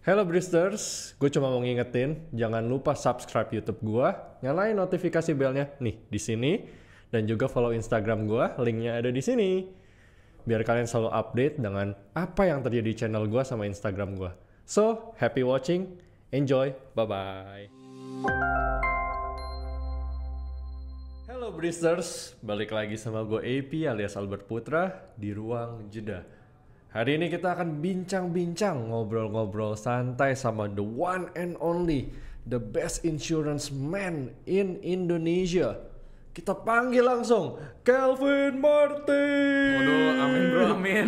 Halo Bristers, gue cuma mau ngingetin, jangan lupa subscribe YouTube gue, nyalain notifikasi belnya nih di sini, dan juga follow Instagram gue, linknya ada di sini. Biar kalian selalu update dengan apa yang terjadi di channel gue sama Instagram gue. So, happy watching, enjoy, bye-bye. Hello, Bristers, balik lagi sama gue AP alias Albert Putra di Ruang Jeda Hari ini kita akan bincang-bincang, ngobrol-ngobrol santai sama the one and only, the best insurance man in Indonesia. Kita panggil langsung Kelvin Martin. Waduh, amin bro, amin.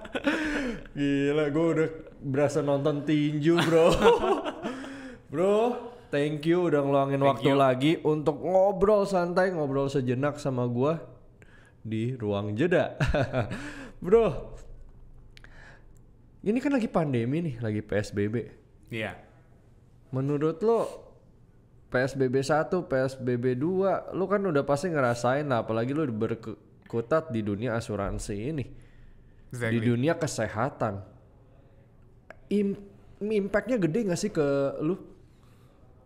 Gila, gue udah berasa nonton tinju bro. bro, thank you udah ngeluangin thank waktu you. lagi untuk ngobrol santai, ngobrol sejenak sama gue di ruang jeda. Bro, ini kan lagi pandemi nih, lagi PSBB. Iya. Yeah. Menurut lo PSBB 1, PSBB 2, lo kan udah pasti ngerasain lah, apalagi lo berkutat di dunia asuransi ini. Exactly. Di dunia kesehatan. Im impactnya gede gak sih ke lu?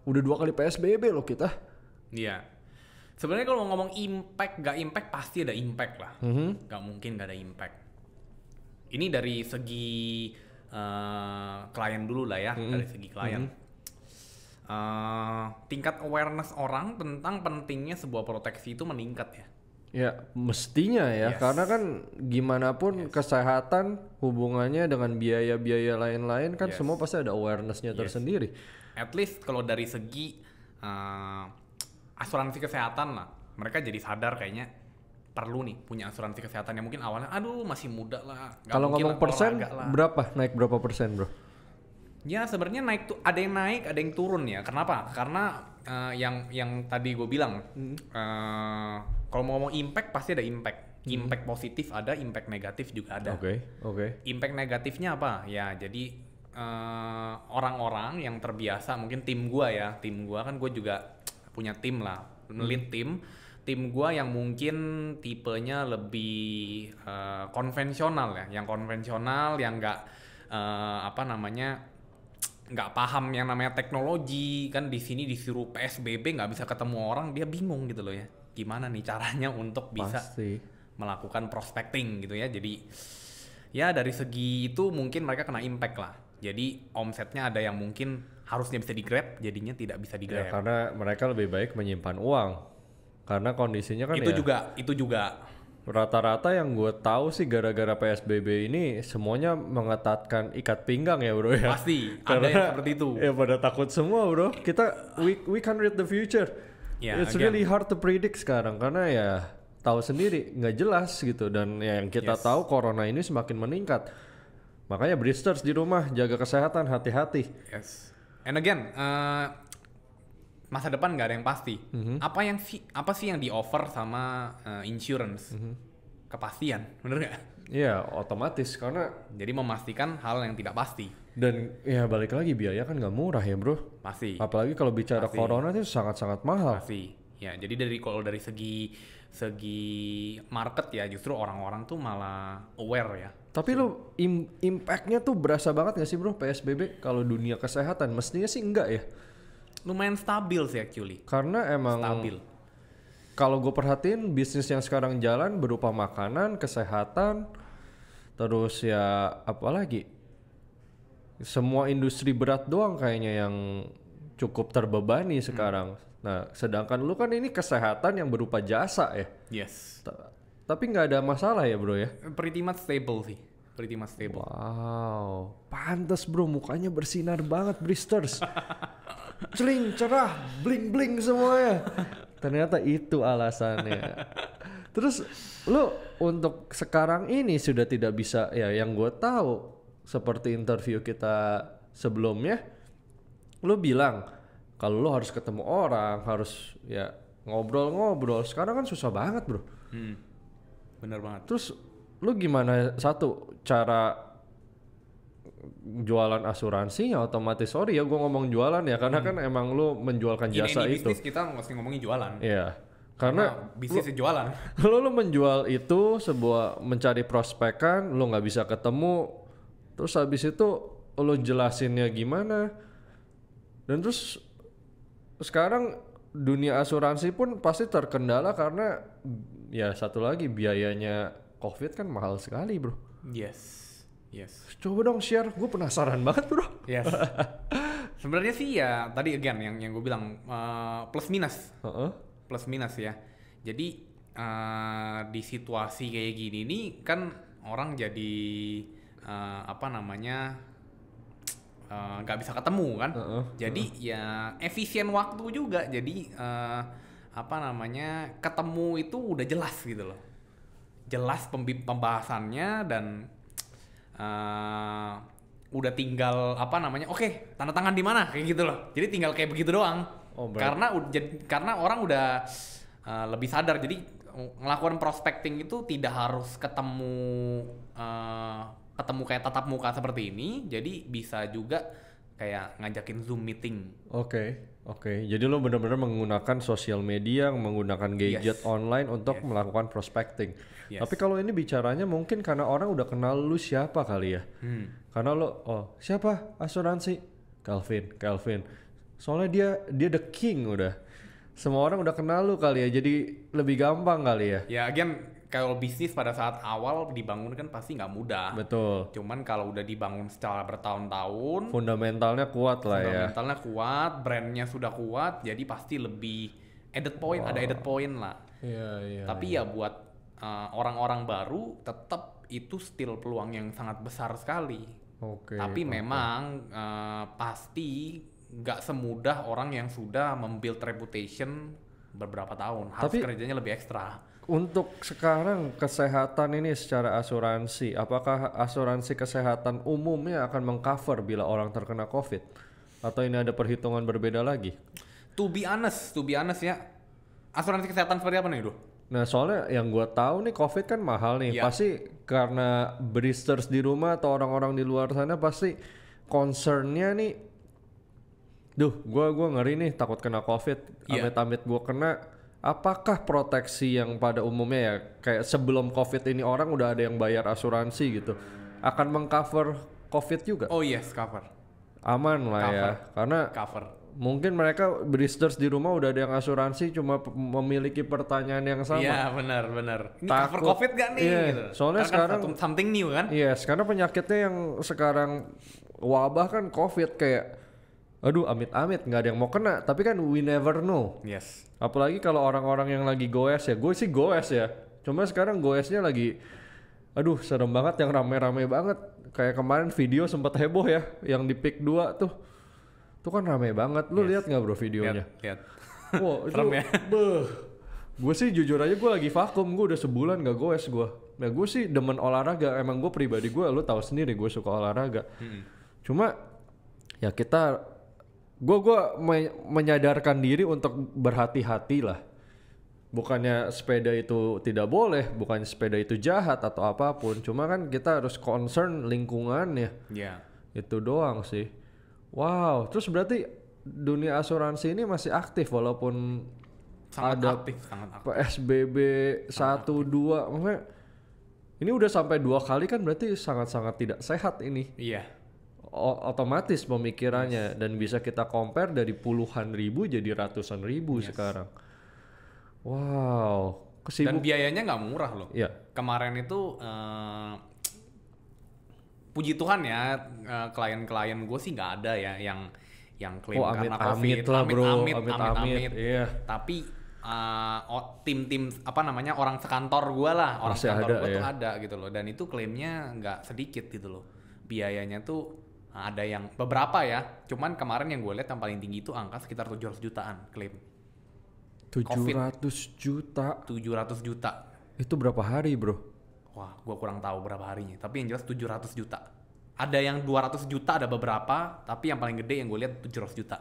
Udah dua kali PSBB lo kita. Iya. Yeah sebenarnya kalau ngomong impact gak impact pasti ada impact lah mm -hmm. gak mungkin gak ada impact ini dari segi uh, klien dulu lah ya, hmm. dari segi klien. Hmm. Uh, tingkat awareness orang tentang pentingnya sebuah proteksi itu meningkat ya. Ya, mestinya ya, yes. karena kan gimana pun yes. kesehatan hubungannya dengan biaya-biaya lain-lain kan yes. semua pasti ada awarenessnya yes. tersendiri. At least kalau dari segi uh, asuransi kesehatan lah, mereka jadi sadar kayaknya perlu nih punya asuransi kesehatan yang mungkin awalnya aduh masih muda lah. Kalau ngomong lah, persen lah. berapa naik berapa persen bro? Ya sebenarnya naik tuh ada yang naik ada yang turun ya. Kenapa? Karena uh, yang yang tadi gue bilang hmm. uh, kalau mau ngomong impact pasti ada impact. Hmm. Impact positif ada, impact negatif juga ada. Oke okay, oke. Okay. Impact negatifnya apa? Ya jadi eh, orang-orang uh, yang terbiasa mungkin tim gue ya tim gue kan gue juga punya tim lah melit hmm. tim. Hmm tim gue yang mungkin tipenya lebih uh, konvensional ya, yang konvensional, yang nggak uh, apa namanya nggak paham yang namanya teknologi kan di sini disuruh psbb nggak bisa ketemu orang dia bingung gitu loh ya, gimana nih caranya untuk bisa Pasti. melakukan prospecting gitu ya, jadi ya dari segi itu mungkin mereka kena impact lah, jadi omsetnya ada yang mungkin harusnya bisa di grab jadinya tidak bisa digrab ya, karena mereka lebih baik menyimpan uang karena kondisinya kan itu ya, juga itu juga rata-rata yang gue tahu sih gara-gara PSBB ini semuanya mengetatkan ikat pinggang ya bro ya. Pasti Karena, ada yang seperti itu. Ya pada takut semua bro. Kita we we can read the future. Yeah, It's again. really hard to predict sekarang karena ya tahu sendiri nggak jelas gitu dan ya yang kita yes. tahu corona ini semakin meningkat. Makanya bristers di rumah jaga kesehatan hati-hati. Yes. And again, uh, masa depan nggak ada yang pasti. Mm -hmm. Apa yang si apa sih yang di offer sama uh, insurance? Mm -hmm. Kepastian, bener nggak? Iya, otomatis karena jadi memastikan hal yang tidak pasti. Dan ya balik lagi biaya kan nggak murah ya bro. Pasti. Apalagi kalau bicara pasti. corona itu sangat-sangat mahal. Pasti. Ya, jadi dari kalau dari segi segi market ya justru orang-orang tuh malah aware ya. Tapi lo im impactnya tuh berasa banget gak sih bro PSBB kalau dunia kesehatan? Mestinya sih enggak ya lumayan stabil sih actually karena emang stabil kalau gue perhatiin bisnis yang sekarang jalan berupa makanan kesehatan terus ya apalagi semua industri berat doang kayaknya yang cukup terbebani hmm. sekarang hmm. nah sedangkan lu kan ini kesehatan yang berupa jasa ya yes T tapi nggak ada masalah ya bro ya pretty much stable sih pretty much stable wow pantas bro mukanya bersinar banget bristers celing cerah bling bling semuanya ternyata itu alasannya terus lu untuk sekarang ini sudah tidak bisa ya yang gue tahu seperti interview kita sebelumnya lu bilang kalau lu harus ketemu orang harus ya ngobrol-ngobrol sekarang kan susah banget bro hmm. bener banget terus lu gimana satu cara jualan asuransi ya otomatis sorry ya gue ngomong jualan ya karena kan hmm. kan emang lu menjualkan jasa ini, ini itu. Bisnis kita mesti ngomongin jualan. Iya. Karena karena bisnis lu, jualan. Lu, lu menjual itu sebuah mencari prospek kan lu nggak bisa ketemu. Terus habis itu lu jelasinnya gimana? Dan terus sekarang dunia asuransi pun pasti terkendala karena ya satu lagi biayanya covid kan mahal sekali bro yes Yes. Coba dong share, gue penasaran banget bro. Yes. Sebenarnya sih ya tadi again yang yang gue bilang uh, plus minus, uh -uh. plus minus ya. Jadi uh, di situasi kayak gini nih kan orang jadi uh, apa namanya nggak uh, bisa ketemu kan. Uh -uh. Jadi uh -uh. ya efisien waktu juga. Jadi uh, apa namanya ketemu itu udah jelas gitu loh. Jelas pembahasannya dan uh, udah tinggal apa namanya oke okay, tanda tangan di mana kayak gitu loh jadi tinggal kayak begitu doang oh, karena karena orang udah uh, lebih sadar jadi ngelakukan prospecting itu tidak harus ketemu uh, ketemu kayak tatap muka seperti ini jadi bisa juga kayak ngajakin zoom meeting oke okay Oke, okay, jadi lo benar-benar menggunakan sosial media, menggunakan gadget yes. online untuk yes. melakukan prospecting. Yes. Tapi kalau ini bicaranya mungkin karena orang udah kenal lu siapa kali ya. Hmm. Karena lo, oh siapa asuransi? Calvin, Calvin. Soalnya dia dia the king udah. Semua orang udah kenal lu kali ya, jadi lebih gampang kali ya. Ya, yeah, again kalau bisnis pada saat awal dibangun kan pasti nggak mudah. Betul. Cuman kalau udah dibangun secara bertahun-tahun, fundamentalnya kuat lah fundamentalnya ya. Fundamentalnya kuat, brandnya sudah kuat, jadi pasti lebih added point, wow. ada added point lah. Iya iya. Tapi yeah. ya buat eh, orang-orang uh, baru tetap itu still peluang yang sangat besar sekali. Oke. Okay, Tapi okay. memang uh, pasti nggak semudah orang yang sudah membuild reputation beberapa tahun. Harus Tapi, kerjanya lebih ekstra untuk sekarang kesehatan ini secara asuransi, apakah asuransi kesehatan umumnya akan mengcover bila orang terkena COVID? Atau ini ada perhitungan berbeda lagi? To be honest, to be honest ya, asuransi kesehatan seperti apa nih, Duh? Nah soalnya yang gue tahu nih covid kan mahal nih. Yeah. Pasti karena bristers di rumah atau orang-orang di luar sana pasti concernnya nih, duh gue gua ngeri nih takut kena covid. Iya. Amit-amit gue kena apakah proteksi yang pada umumnya ya kayak sebelum covid ini orang udah ada yang bayar asuransi gitu akan mengcover covid juga oh yes cover aman lah ya, cover. ya karena cover mungkin mereka beristirahat di rumah udah ada yang asuransi cuma memiliki pertanyaan yang sama. Iya benar benar. cover covid gak nih? yeah. Gitu. Soalnya karena sekarang something new kan? Iya, yes, karena penyakitnya yang sekarang wabah kan covid kayak aduh amit-amit nggak ada yang mau kena tapi kan we never know yes apalagi kalau orang-orang yang lagi goes ya gue sih goes ya cuma sekarang goesnya lagi aduh serem banget yang rame-rame banget kayak kemarin video sempat heboh ya yang di pick 2 tuh tuh kan rame banget lu yes. lihat nggak bro videonya lihat wow itu ya? gue sih jujur aja gue lagi vakum gue udah sebulan gak goes gue nah gue sih demen olahraga emang gue pribadi gue lu tahu sendiri gue suka olahraga -hmm. cuma ya kita gue gue me menyadarkan diri untuk berhati-hati lah bukannya sepeda itu tidak boleh bukan sepeda itu jahat atau apapun cuma kan kita harus concern lingkungan ya yeah. itu doang sih wow terus berarti dunia asuransi ini masih aktif walaupun sangat ada aktif, sangat aktif. PSBB satu dua maksudnya ini udah sampai dua kali kan berarti sangat-sangat tidak sehat ini iya yeah otomatis pemikirannya yes. dan bisa kita compare dari puluhan ribu jadi ratusan ribu yes. sekarang. Wow, kesibuk. Dan biayanya nggak murah loh. Yeah. Kemarin itu uh, puji Tuhan ya eh, klien-klien gue sih nggak ada ya yang yang klaim oh, amit, karena amit covid, lah, bro. amit, amit, amit, amit, amit. Iya. Tapi tim eh, tim-tim apa namanya orang sekantor gue lah, orang Masih sekantor gue ya. tuh iya. ada gitu loh. Dan itu klaimnya nggak sedikit gitu loh. Biayanya tuh ada yang beberapa ya, cuman kemarin yang gue lihat yang paling tinggi itu angka sekitar 700 jutaan klaim. 700 COVID. juta. 700 juta. Itu berapa hari, Bro? Wah, gue kurang tahu berapa harinya, tapi yang jelas 700 juta. Ada yang 200 juta ada beberapa, tapi yang paling gede yang gue lihat 700 juta.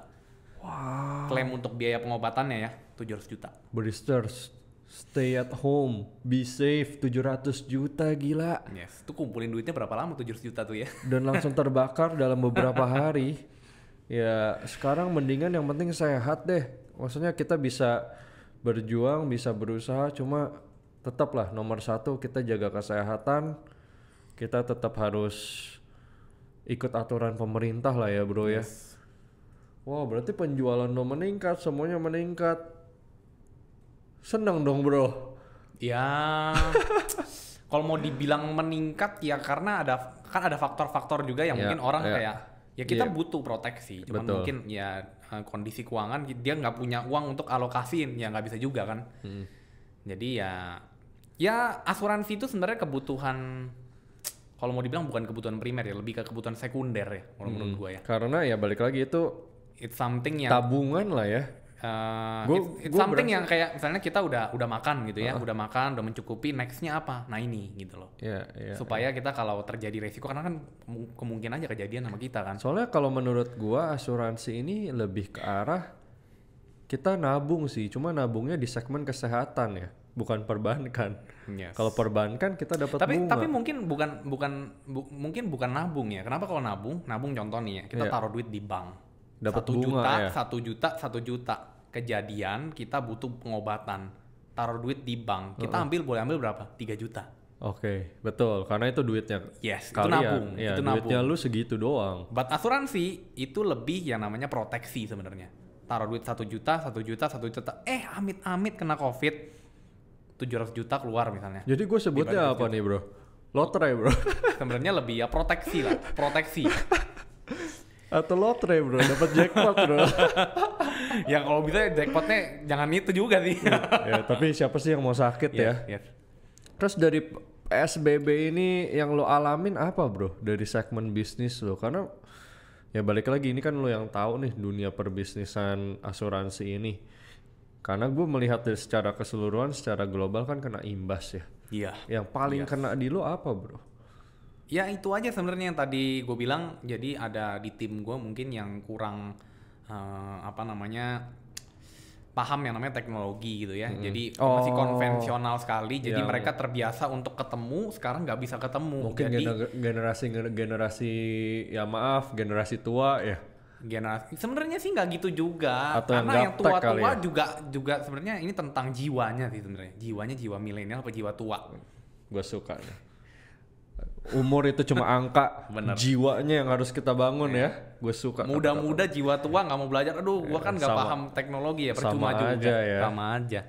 Wow. Klaim untuk biaya pengobatannya ya, 700 juta. Beristers Stay at home, be safe, 700 juta gila. Yes, tuh kumpulin duitnya berapa lama 700 juta tuh ya? Dan langsung terbakar dalam beberapa hari. Ya, sekarang mendingan yang penting sehat deh. Maksudnya kita bisa berjuang, bisa berusaha, cuma tetaplah nomor satu kita jaga kesehatan. Kita tetap harus ikut aturan pemerintah lah ya bro ya. yes. ya. Wow, berarti penjualan lo meningkat, semuanya meningkat Seneng dong bro. Ya. kalau mau dibilang meningkat ya karena ada kan ada faktor-faktor juga yang yeah, mungkin orang yeah. kayak ya kita yeah. butuh proteksi cuman mungkin ya eh, kondisi keuangan dia nggak punya uang untuk alokasiin ya nggak bisa juga kan hmm. jadi ya ya asuransi itu sebenarnya kebutuhan kalau mau dibilang bukan kebutuhan primer ya lebih ke kebutuhan sekunder ya menurut hmm. gue ya karena ya balik lagi itu it's something yang tabungan lah ya uh, gua, it's, it's something berasa. yang kayak misalnya kita udah udah makan gitu ya, uh. udah makan, udah mencukupi, nextnya apa? Nah ini gitu loh. Yeah, yeah, Supaya yeah. kita kalau terjadi resiko karena kan kemungkinan aja kejadian sama kita kan. Soalnya kalau menurut gua asuransi ini lebih ke arah kita nabung sih, cuma nabungnya di segmen kesehatan ya bukan perbankan. Yes. Kalau perbankan kita dapat tapi, bunga. Tapi mungkin bukan bukan bu, mungkin bukan nabung ya. Kenapa kalau nabung? Nabung contoh nih ya, kita yeah. taruh duit di bank dapat satu juta, ya? satu juta, satu juta. Kejadian kita butuh pengobatan, taruh duit di bank, kita uh -uh. ambil boleh ambil berapa? Tiga juta. Oke, okay, betul. Karena itu duitnya. Yes, kalian. Iya, itu nabung. Ya, itu nabung. Duitnya lu segitu doang. But asuransi itu lebih yang namanya proteksi sebenarnya. Taruh duit satu juta, satu juta, satu juta. Eh, amit-amit kena covid, 700 juta keluar misalnya. Jadi gue sebutnya apa nih bro? Lotre bro. sebenarnya lebih ya proteksi lah, proteksi. atau lotre bro dapat jackpot bro ya kalau bisa jackpotnya jangan itu juga sih ya, ya, tapi siapa sih yang mau sakit iya, ya, ya ya. terus dari PSBB ini yang lo alamin apa bro dari segmen bisnis lo karena ya balik lagi ini kan lo yang tahu nih dunia perbisnisan asuransi ini karena gue melihat dari secara keseluruhan secara global kan kena imbas ya iya yang paling ya. kena di lo apa bro ya itu aja sebenarnya yang tadi gue bilang jadi ada di tim gue mungkin yang kurang uh, apa namanya paham yang namanya teknologi gitu ya. Hmm. Jadi oh. masih konvensional sekali. Jadi iya, mereka iya. terbiasa untuk ketemu, sekarang nggak bisa ketemu. Mungkin jadi, generasi generasi ya maaf, generasi tua ya. Generasi sebenarnya sih nggak gitu juga. Atau Karena yang tua-tua ya? juga juga sebenarnya ini tentang jiwanya sih sebenarnya. Jiwanya jiwa milenial apa jiwa tua. Gue suka umur itu cuma angka Bener. jiwanya yang harus kita bangun ya iya. gue suka muda-muda jiwa tua nggak mau belajar aduh yeah, gue kan nggak paham teknologi ya percuma sama juga aja ya. sama aja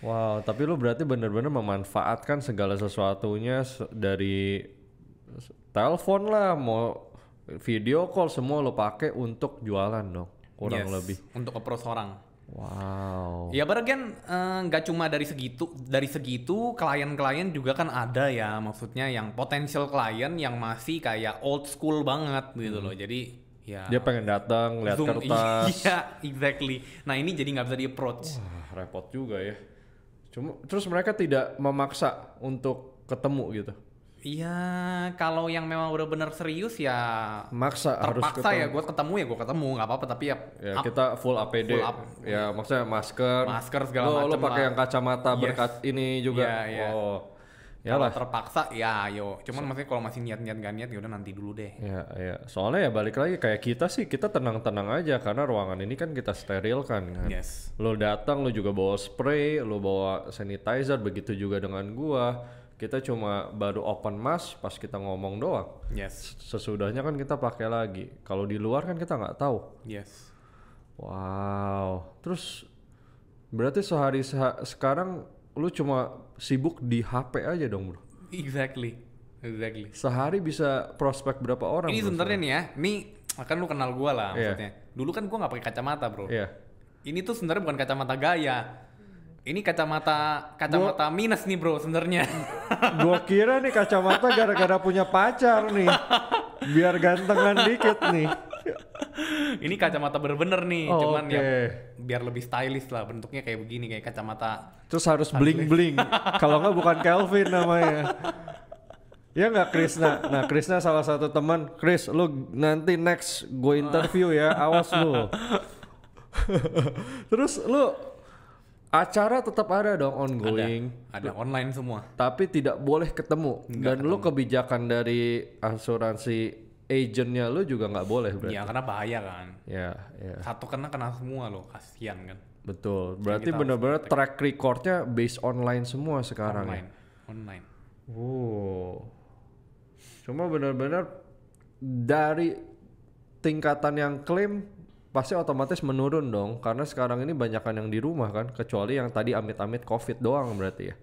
wow tapi lu berarti bener-bener memanfaatkan segala sesuatunya dari telepon lah mau video call semua lo pakai untuk jualan dong kurang yes, lebih untuk approach orang Wow. Ya but kan eh, nggak eh, cuma dari segitu dari segitu klien-klien juga kan ada ya maksudnya yang potensial klien yang masih kayak old school banget gitu hmm. loh. Jadi ya dia pengen datang lihat kertas. Iya, exactly. Nah, ini jadi nggak bisa di approach. Wah, repot juga ya. Cuma terus mereka tidak memaksa untuk ketemu gitu. Iya, kalau yang memang udah bener serius ya maksa harus ya ketemu. ya gue ketemu ya gue ketemu nggak apa-apa tapi ya, ya up, kita full APD. Full up. Ya maksudnya masker. Masker segala macam. Lo, lo pakai yang kacamata yes. berkat ini juga. Iya, iya. Oh. Ya lah. terpaksa ya yo. Cuman so, maksudnya kalau masih niat-niat gak niat ya udah nanti dulu deh. Iya, ya Soalnya ya balik lagi kayak kita sih kita tenang-tenang aja karena ruangan ini kan kita steril kan. kan? Yes. Lo datang lo juga bawa spray, lo bawa sanitizer begitu juga dengan gua kita cuma baru open mas pas kita ngomong doang. Yes. Sesudahnya kan kita pakai lagi. Kalau di luar kan kita nggak tahu. Yes. Wow. Terus berarti sehari seha sekarang lu cuma sibuk di HP aja dong bro. Exactly. Exactly. Sehari bisa prospek berapa orang? Ini sebenarnya nih ya, ini akan lu kenal gua lah yeah. Dulu kan gua nggak pakai kacamata bro. Iya. Yeah. Ini tuh sebenarnya bukan kacamata gaya ini kacamata kacamata gua, minus nih bro sebenarnya. Gua kira nih kacamata gara-gara punya pacar nih. Biar gantengan dikit nih. Ini kacamata bener-bener nih, oh, cuman okay. ya biar lebih stylish lah bentuknya kayak begini kayak kacamata. Terus harus bling-bling. Kalau nggak bukan Kelvin namanya. Ya nggak Krisna. Nah Krisna salah satu teman. Kris, lu nanti next gue interview ya, awas lu. Terus lu acara tetap ada dong ongoing ada, ada online semua tapi tidak boleh ketemu Enggak. dan ketemu. lo kebijakan dari asuransi agentnya lu juga nggak boleh berarti ya karena bahaya kan ya, ya. satu kena kena semua lo kasihan kan betul berarti benar-benar track recordnya base online semua sekarang ya? online online wow cuma benar-benar dari tingkatan yang klaim pasti otomatis menurun dong karena sekarang ini banyakan yang di rumah kan kecuali yang tadi amit-amit covid doang berarti ya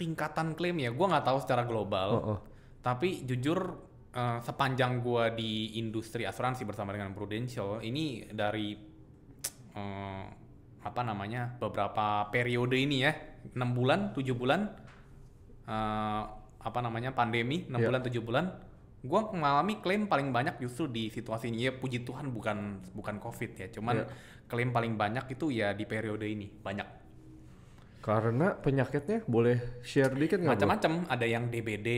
tingkatan klaim ya gue nggak tahu secara global oh, oh. tapi jujur uh, sepanjang gue di industri asuransi bersama dengan Prudential ini dari uh, apa namanya beberapa periode ini ya enam bulan tujuh bulan uh, apa namanya pandemi enam yeah. bulan tujuh bulan Gua mengalami klaim paling banyak justru di situasi ini ya puji Tuhan bukan bukan covid ya cuman yeah. klaim paling banyak itu ya di periode ini banyak karena penyakitnya boleh share dikit nggak? Macam-macam, ada yang DBD.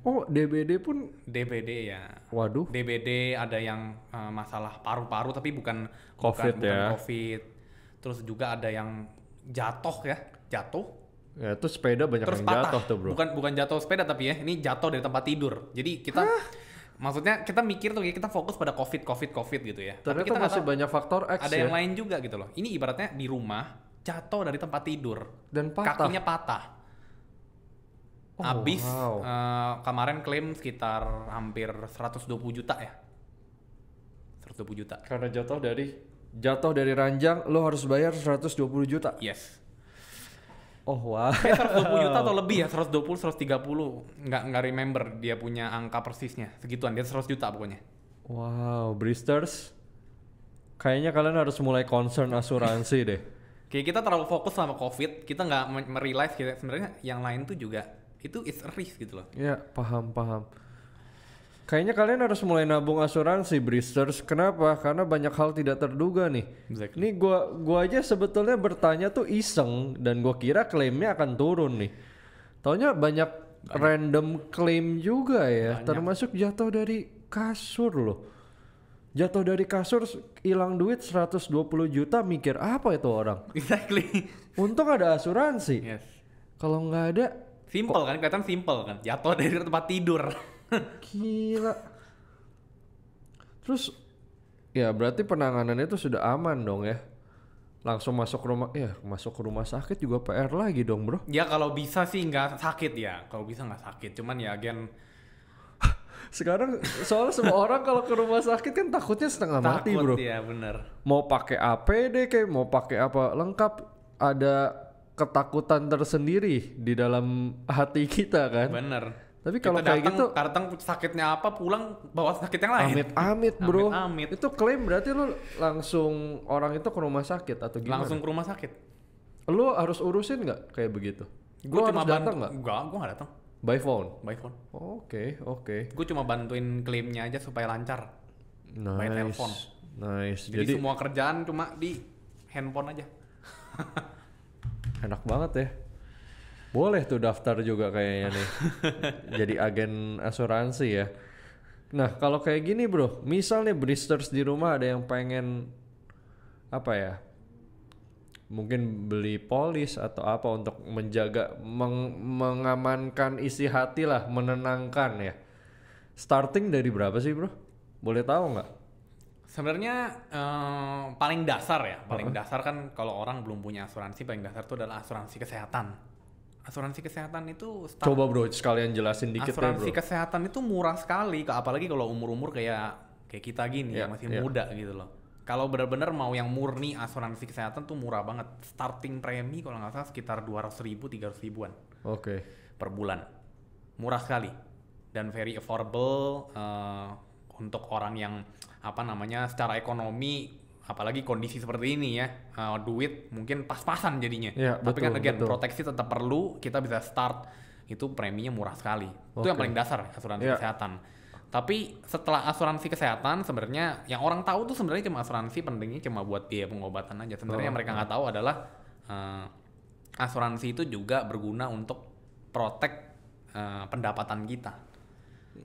Oh, DBD pun? DBD ya. Waduh. DBD ada yang uh, masalah paru-paru tapi bukan COVID bukan, ya. Bukan COVID. Terus juga ada yang jatuh ya, jatuh Ya, itu sepeda banyak Terus yang jatuh tuh bro. Bukan bukan jatuh sepeda tapi ya, ini jatuh dari tempat tidur. Jadi kita Hah? maksudnya kita mikir tuh ya, kita fokus pada covid covid covid gitu ya. Ternyata tapi kita masih tahu, banyak faktor X. Ada ya? yang lain juga gitu loh. Ini ibaratnya di rumah jatuh dari tempat tidur dan patah. kakinya patah. Oh, Abis wow. uh, kemarin klaim sekitar hampir 120 juta ya. 120 juta. Karena jatuh dari jatuh dari ranjang lo harus bayar 120 juta. Yes. Oh wow. Kayak 120 juta atau lebih ya, 120, 130. Nggak, nggak remember dia punya angka persisnya. Segituan, dia 100 juta pokoknya. Wow, Bristers. Kayaknya kalian harus mulai concern asuransi deh. Kayak kita terlalu fokus sama COVID, kita nggak merealize kita sebenarnya yang lain tuh juga itu is risk gitu loh. Iya, paham, paham. Kayaknya kalian harus mulai nabung asuransi, Bristers. Kenapa? Karena banyak hal tidak terduga nih. Exactly. Nih gua gua aja sebetulnya bertanya tuh iseng dan gua kira klaimnya akan turun nih. Taunya banyak, banyak. random klaim juga ya, banyak. termasuk jatuh dari kasur loh. Jatuh dari kasur hilang duit 120 juta mikir apa itu orang? Exactly. Untung ada asuransi. Yes. Kalau nggak ada Simple kan, kelihatan simple kan. Jatuh dari tempat tidur. Gila. Terus ya berarti penanganannya itu sudah aman dong ya. Langsung masuk rumah ya, masuk ke rumah sakit juga PR lagi dong, Bro. Ya kalau bisa sih nggak sakit ya. Kalau bisa nggak sakit. Cuman ya agen sekarang soal semua orang kalau ke rumah sakit kan takutnya setengah Takut, mati bro. ya bener. Mau pakai APD kayak mau pakai apa lengkap ada ketakutan tersendiri di dalam hati kita kan. Bener. Tapi kalau kayak datang, gitu datang sakitnya apa pulang bawa sakit yang lain. Amit amit bro. Amit, amit. Itu klaim berarti lu langsung orang itu ke rumah sakit atau gimana? Langsung ke rumah sakit. Lu harus urusin nggak kayak begitu? Gue cuma datang gak, Enggak, gue nggak datang. By phone. By phone. Oke oh, oke. Okay, okay. Gue cuma bantuin klaimnya aja supaya lancar. Nice. By telepon. Nice. Jadi, Jadi semua kerjaan cuma di handphone aja. enak banget ya. Boleh tuh daftar juga kayaknya nih. Jadi agen asuransi ya. Nah, kalau kayak gini, Bro. misalnya Bristers di rumah ada yang pengen apa ya? Mungkin beli polis atau apa untuk menjaga meng mengamankan isi hati lah, menenangkan ya. Starting dari berapa sih, Bro? Boleh tahu nggak? Sebenarnya um, paling dasar ya, paling uh -huh. dasar kan kalau orang belum punya asuransi, paling dasar itu adalah asuransi kesehatan asuransi kesehatan itu start, coba bro sekalian jelasin dikit asuransi ya bro. kesehatan itu murah sekali apalagi kalau umur umur kayak kayak kita gini yeah, masih yeah. muda gitu loh kalau benar-benar mau yang murni asuransi kesehatan tuh murah banget starting premi kalau nggak salah sekitar dua ratus ribu tiga ratus ribuan oke okay. per bulan murah sekali dan very affordable uh, untuk orang yang apa namanya secara ekonomi apalagi kondisi seperti ini ya uh, duit mungkin pas-pasan jadinya ya, tapi kan betul, kan again betul. proteksi tetap perlu kita bisa start itu preminya murah sekali okay. itu yang paling dasar asuransi ya. kesehatan tapi setelah asuransi kesehatan sebenarnya yang orang tahu tuh sebenarnya cuma asuransi pentingnya cuma buat biaya pengobatan aja sebenarnya oh, yang mereka iya. nggak tahu adalah uh, asuransi itu juga berguna untuk protek uh, pendapatan kita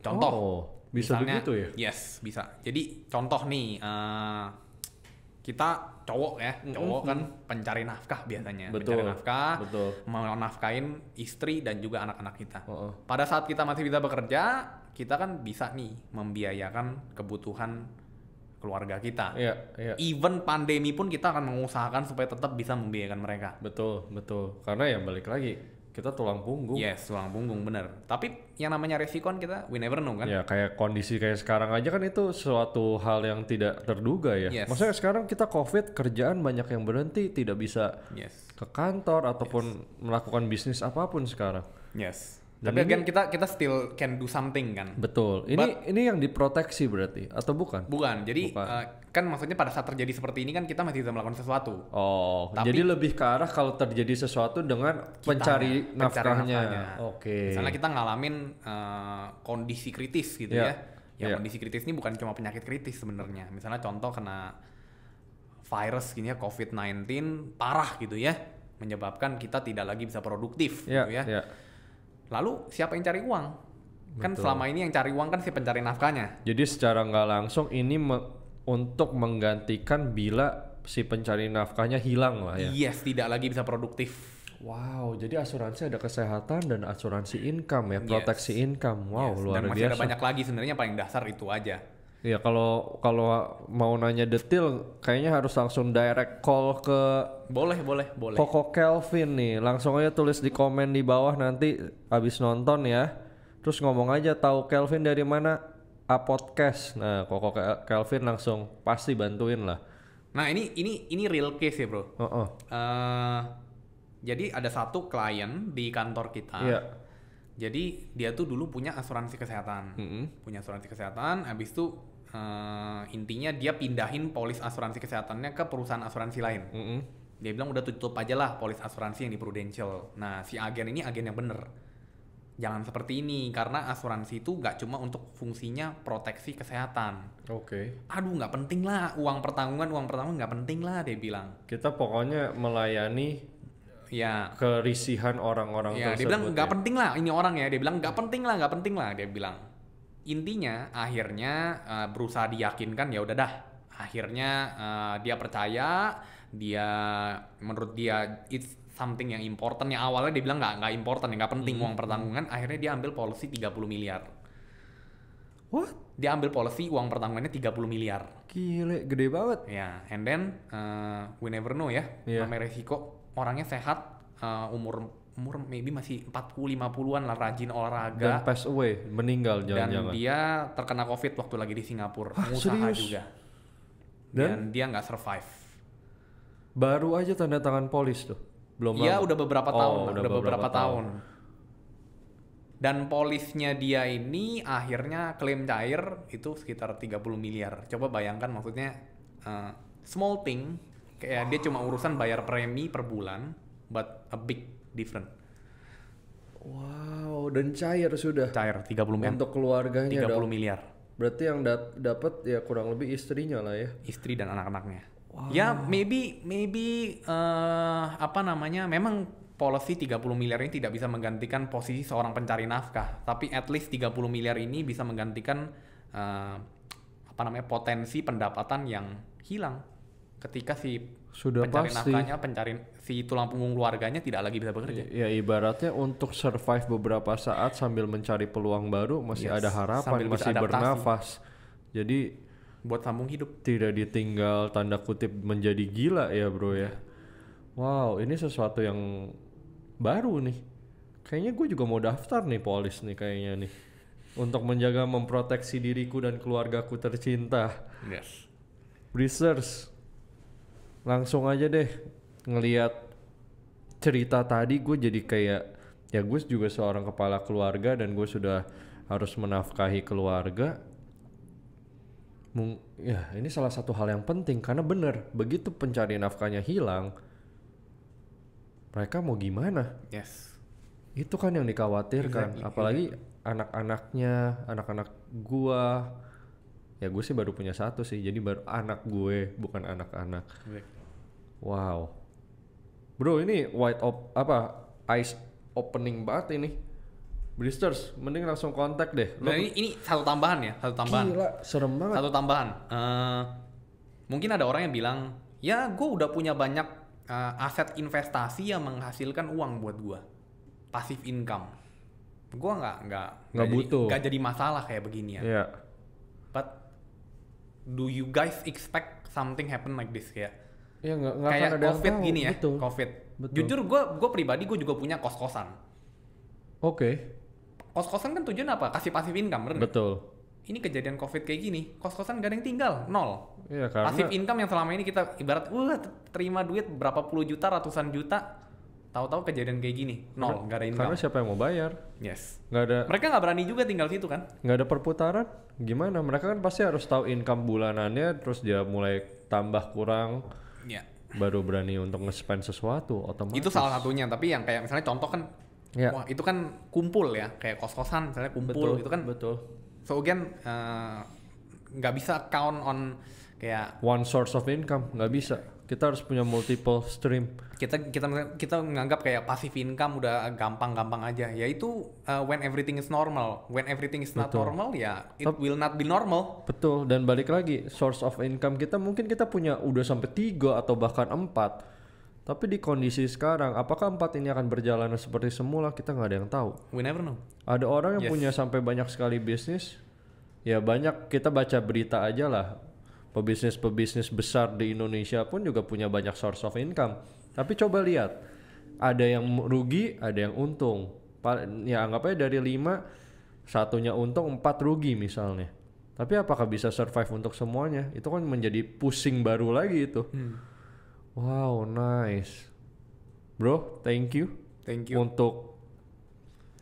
contoh oh, bisa misalnya, begitu ya yes bisa jadi contoh nih uh, kita cowok ya cowok mm -hmm. kan pencari nafkah biasanya betul, pencari nafkah betul. mau nafkain istri dan juga anak-anak kita Oh, oh. pada saat kita masih bisa bekerja kita kan bisa nih membiayakan kebutuhan keluarga kita yeah, yeah. even pandemi pun kita akan mengusahakan supaya tetap bisa membiayakan mereka betul betul karena ya balik lagi kita tulang punggung. Yes, tulang punggung bener. Tapi yang namanya resiko kita we never know kan. Ya kayak kondisi kayak sekarang aja kan itu suatu hal yang tidak terduga ya. Yes. Maksudnya sekarang kita covid kerjaan banyak yang berhenti tidak bisa yes. ke kantor ataupun yes. melakukan bisnis apapun sekarang. Yes. Dan Tapi kan kita kita still can do something kan. Betul. Ini But, ini yang diproteksi berarti atau bukan? Bukan. Jadi bukan. Uh, kan maksudnya pada saat terjadi seperti ini kan kita masih bisa melakukan sesuatu. Oh. Tapi, jadi lebih ke arah kalau terjadi sesuatu dengan kita, pencari ya, nafkahnya. Oke. Okay. Misalnya kita ngalamin uh, kondisi kritis gitu yeah. ya. Yang yeah. Ya. kondisi kritis ini bukan cuma penyakit kritis sebenarnya. Misalnya contoh kena virus gini ya COVID-19 parah gitu ya, menyebabkan kita tidak lagi bisa produktif yeah. gitu ya. Yeah Lalu siapa yang cari uang? Kan Betul. Kan selama ini yang cari uang kan si pencari nafkahnya. Jadi secara nggak langsung ini me untuk menggantikan bila si pencari nafkahnya hilang lah ya. Yes, tidak lagi bisa produktif. Wow, jadi asuransi ada kesehatan dan asuransi income ya, proteksi yes. income. Wow, yes. luar dan masih ada banyak lagi sebenarnya paling dasar itu aja. Iya kalau kalau mau nanya detail kayaknya harus langsung direct call ke boleh boleh boleh Koko Kelvin nih langsung aja tulis di komen di bawah nanti habis nonton ya terus ngomong aja tahu Kelvin dari mana a podcast nah Koko Kelvin langsung pasti bantuin lah nah ini ini ini real case ya bro uh -uh. Uh, jadi ada satu klien di kantor kita yeah. jadi dia tuh dulu punya asuransi kesehatan mm -hmm. punya asuransi kesehatan abis itu uh, intinya dia pindahin polis asuransi kesehatannya ke perusahaan asuransi lain. Mm -hmm. Dia bilang udah tutup aja lah polis asuransi yang di Prudential. Nah si agen ini agen yang bener. Jangan seperti ini karena asuransi itu nggak cuma untuk fungsinya proteksi kesehatan. Oke. Okay. Aduh nggak penting lah uang pertanggungan uang pertanggungan nggak penting lah dia bilang. Kita pokoknya melayani ya kerisihan orang-orang ya, tersebut. Dia bilang ya. nggak ya. penting lah ini orang ya. Dia bilang nggak penting lah nggak penting lah dia bilang intinya akhirnya uh, berusaha diyakinkan ya udah dah akhirnya uh, dia percaya dia menurut dia it's something yang important yang awalnya dia bilang nggak nggak important nggak penting hmm. uang pertanggungan akhirnya dia ambil policy 30 miliar what dia ambil policy uang pertanggungannya 30 miliar gile gede banget ya yeah. and then uh, we never know ya yeah. namanya resiko orangnya sehat uh, umur umur maybe masih 40 50-an lah rajin olahraga dan pass away meninggal jangan-jangan dan dia terkena covid waktu lagi di Singapura ah, usaha serius? juga dan, dan dia nggak survive baru aja tanda tangan polis tuh belum iya udah beberapa oh, tahun udah, udah beberapa, beberapa tahun. tahun dan polisnya dia ini akhirnya klaim cair itu sekitar 30 miliar coba bayangkan maksudnya uh, small thing kayak dia cuma urusan bayar premi per bulan but a big different. Wow, dan cair sudah. Cair 30 m. Untuk keluarganya 30 dong. miliar. Berarti yang dap dapat ya kurang lebih istrinya lah ya. Istri dan anak-anaknya. Wow. Ya, maybe maybe uh, apa namanya? Memang policy 30 miliar ini tidak bisa menggantikan posisi seorang pencari nafkah, tapi at least 30 miliar ini bisa menggantikan uh, apa namanya? potensi pendapatan yang hilang ketika si sudah pencari pasti nafkahnya, pencari si tulang punggung keluarganya tidak lagi bisa bekerja. Ya ibaratnya untuk survive beberapa saat sambil mencari peluang baru masih yes. ada harapan, sambil masih bernafas. Jadi buat sambung hidup. Tidak ditinggal tanda kutip menjadi gila ya, Bro ya. Iya. Wow, ini sesuatu yang baru nih. Kayaknya gue juga mau daftar nih polis nih kayaknya nih. Untuk menjaga memproteksi diriku dan keluargaku tercinta. Yes. Research langsung aja deh ngeliat cerita tadi gue jadi kayak ya gue juga seorang kepala keluarga dan gue sudah harus menafkahi keluarga Mung, ya ini salah satu hal yang penting karena bener begitu pencari nafkahnya hilang mereka mau gimana yes itu kan yang dikhawatirkan exactly. Iya, iya. apalagi anak-anaknya anak-anak gua ya gue sih baru punya satu sih jadi baru anak gue bukan anak-anak wow bro ini white op apa eyes opening banget ini Bristers, mending langsung kontak deh. Nah, ini, ini satu tambahan ya, satu tambahan. Gila, serem banget. Satu tambahan. Uh, mungkin ada orang yang bilang, ya gue udah punya banyak uh, aset investasi yang menghasilkan uang buat gue, pasif income. Gue nggak nggak nggak butuh, nggak jadi masalah kayak begini ya. Yeah do you guys expect something happen like this kayak ya, gak, gak kayak ada covid tahu, gini ya gitu. covid Betul. jujur gue gue pribadi gue juga punya kos kosan oke okay. kos kosan kan tujuan apa kasih pasif income bener betul gak? ini kejadian covid kayak gini kos kosan gak ada yang tinggal nol ya, karena... pasif income yang selama ini kita ibarat wah terima duit berapa puluh juta ratusan juta tahu-tahu kejadian kayak gini nol nggak ada income karena siapa yang mau bayar yes nggak ada mereka nggak berani juga tinggal situ kan nggak ada perputaran gimana mereka kan pasti harus tahu income bulanannya terus dia mulai tambah kurang ya. baru berani untuk nge-spend sesuatu otomatis itu salah satunya tapi yang kayak misalnya contoh kan ya. wah itu kan kumpul ya kayak kos-kosan misalnya kumpul betul, gitu kan betul so again eh, nggak uh, bisa count on kayak one source of income nggak bisa kita harus punya multiple stream kita kita kita menganggap kayak passive income udah gampang-gampang aja yaitu uh, eh, when everything is normal when everything is not betul. normal ya it Tep, will not be normal betul dan balik lagi source of income kita mungkin kita punya udah sampai tiga atau bahkan empat tapi di kondisi sekarang, apakah empat ini akan berjalan seperti semula? Kita nggak ada yang tahu. We never know. Ada orang yang yes. punya sampai banyak sekali bisnis. Ya banyak kita baca berita aja lah pebisnis-pebisnis besar di Indonesia pun juga punya banyak source of income. Tapi coba lihat, ada yang rugi, ada yang untung. Ya anggap aja dari 5 satunya untung, 4 rugi misalnya. Tapi apakah bisa survive untuk semuanya? Itu kan menjadi pusing baru lagi itu. Hmm. Wow, nice. Bro, thank you. Thank you. Untuk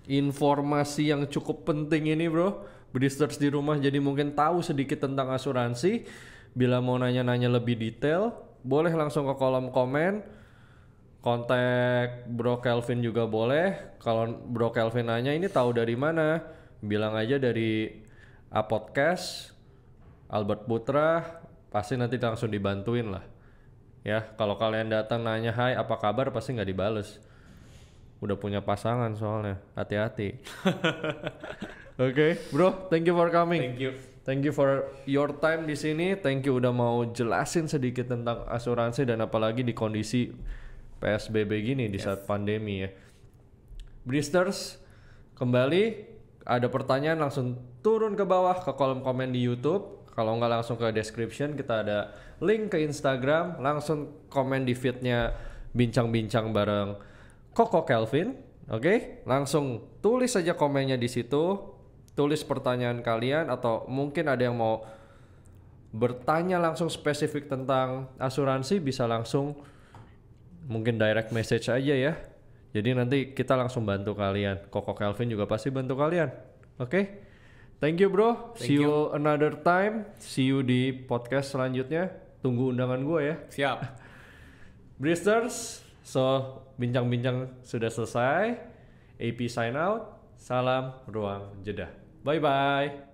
informasi yang cukup penting ini, Bro. beristirahat di rumah jadi mungkin tahu sedikit tentang asuransi Bila mau nanya-nanya lebih detail, boleh langsung ke kolom komen. Kontak Bro Kelvin juga boleh. Kalau Bro Kelvin nanya ini tahu dari mana, bilang aja dari A Podcast, Albert Putra, pasti nanti langsung dibantuin lah. Ya, kalau kalian datang nanya hai apa kabar pasti nggak dibales udah punya pasangan soalnya hati-hati oke okay, bro thank you for coming thank you Thank you for your time di sini. Thank you udah mau jelasin sedikit tentang asuransi dan apalagi di kondisi PSBB gini di saat pandemi ya. Bristers, kembali ada pertanyaan langsung turun ke bawah ke kolom komen di YouTube. Kalau nggak langsung ke description kita ada link ke Instagram. Langsung komen di feednya bincang-bincang bareng Koko Kelvin. Oke, okay? langsung tulis saja komennya di situ tulis pertanyaan kalian atau mungkin ada yang mau bertanya langsung spesifik tentang asuransi bisa langsung mungkin direct message aja ya. Jadi nanti kita langsung bantu kalian. Koko Kelvin juga pasti bantu kalian. Oke? Okay? Thank you bro. Thank See you, you another time. See you di podcast selanjutnya. Tunggu undangan gue ya. Siap. Bristers, so bincang-bincang sudah selesai. AP sign out. Salam ruang jeda. Bye bye.